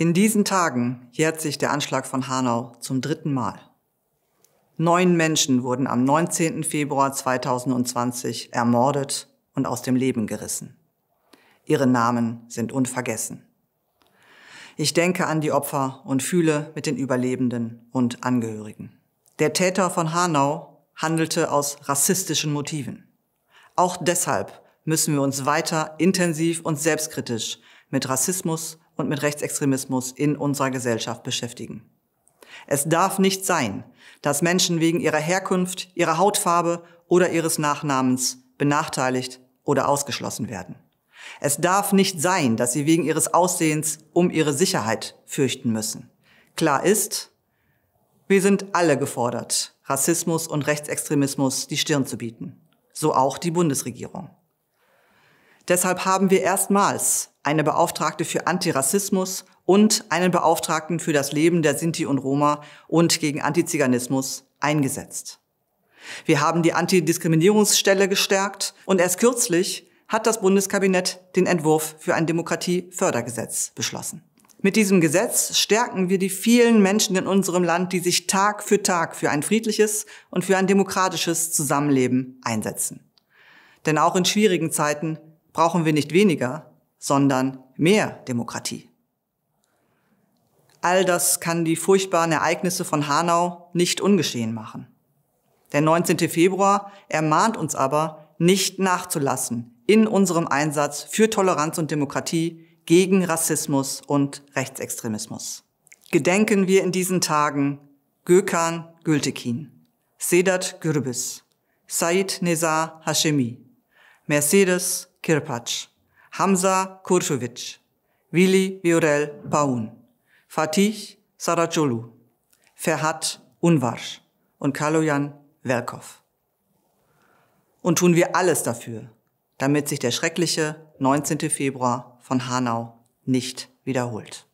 In diesen Tagen jährt sich der Anschlag von Hanau zum dritten Mal. Neun Menschen wurden am 19. Februar 2020 ermordet und aus dem Leben gerissen. Ihre Namen sind unvergessen. Ich denke an die Opfer und fühle mit den Überlebenden und Angehörigen. Der Täter von Hanau handelte aus rassistischen Motiven. Auch deshalb müssen wir uns weiter intensiv und selbstkritisch mit Rassismus und mit Rechtsextremismus in unserer Gesellschaft beschäftigen. Es darf nicht sein, dass Menschen wegen ihrer Herkunft, ihrer Hautfarbe oder ihres Nachnamens benachteiligt oder ausgeschlossen werden. Es darf nicht sein, dass sie wegen ihres Aussehens um ihre Sicherheit fürchten müssen. Klar ist, wir sind alle gefordert, Rassismus und Rechtsextremismus die Stirn zu bieten. So auch die Bundesregierung. Deshalb haben wir erstmals eine Beauftragte für Antirassismus und einen Beauftragten für das Leben der Sinti und Roma und gegen Antiziganismus eingesetzt. Wir haben die Antidiskriminierungsstelle gestärkt und erst kürzlich hat das Bundeskabinett den Entwurf für ein Demokratiefördergesetz beschlossen. Mit diesem Gesetz stärken wir die vielen Menschen in unserem Land, die sich Tag für Tag für ein friedliches und für ein demokratisches Zusammenleben einsetzen. Denn auch in schwierigen Zeiten brauchen wir nicht weniger, sondern mehr Demokratie. All das kann die furchtbaren Ereignisse von Hanau nicht ungeschehen machen. Der 19. Februar ermahnt uns aber, nicht nachzulassen in unserem Einsatz für Toleranz und Demokratie gegen Rassismus und Rechtsextremismus. Gedenken wir in diesen Tagen Gökan Gültekin, Sedat Gürbüz, Said Nezar Hashemi, Mercedes Kirpatsch, Hamza Kursovic, Willi Viorel Baun, Fatih Saracoglu, Ferhat Unvar und Kaloyan Velkov. Und tun wir alles dafür, damit sich der schreckliche 19. Februar von Hanau nicht wiederholt.